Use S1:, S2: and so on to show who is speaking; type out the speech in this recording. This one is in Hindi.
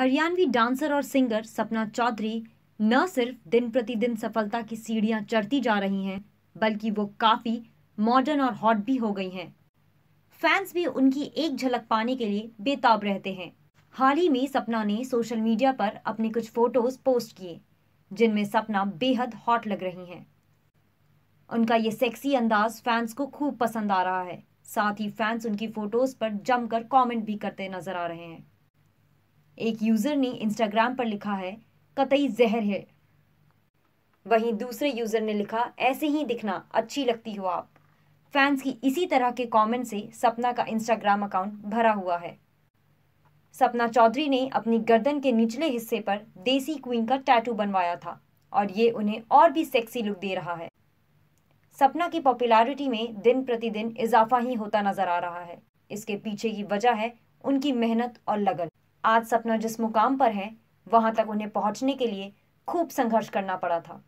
S1: हरियाणवी डांसर और सिंगर सपना चौधरी न सिर्फ दिन प्रतिदिन सफलता की सीढ़ियां चढ़ती जा रही हैं बल्कि वो काफ़ी मॉडर्न और हॉट भी हो गई हैं फैंस भी उनकी एक झलक पाने के लिए बेताब रहते हैं हाल ही में सपना ने सोशल मीडिया पर अपने कुछ फोटोज पोस्ट किए जिनमें सपना बेहद हॉट लग रही हैं उनका ये सेक्सी अंदाज फैंस को खूब पसंद आ रहा है साथ ही फैंस उनकी फोटोज पर जमकर कमेंट भी करते नजर आ रहे हैं एक यूज़र ने इंस्टाग्राम पर लिखा है कतई जहर है वहीं दूसरे यूज़र ने लिखा ऐसे ही दिखना अच्छी लगती हो आप फैंस की इसी तरह के कमेंट से सपना का इंस्टाग्राम अकाउंट भरा हुआ है सपना चौधरी ने अपनी गर्दन के निचले हिस्से पर देसी क्वीन का टैटू बनवाया था और ये उन्हें और भी सेक्सी लुक दे रहा है सपना की पॉपुलैरिटी में दिन प्रतिदिन इजाफा ही होता नजर आ रहा है इसके पीछे की वजह है उनकी मेहनत और लगन आज सपना जिस मुकाम पर है वहाँ तक उन्हें पहुँचने के लिए खूब संघर्ष करना पड़ा था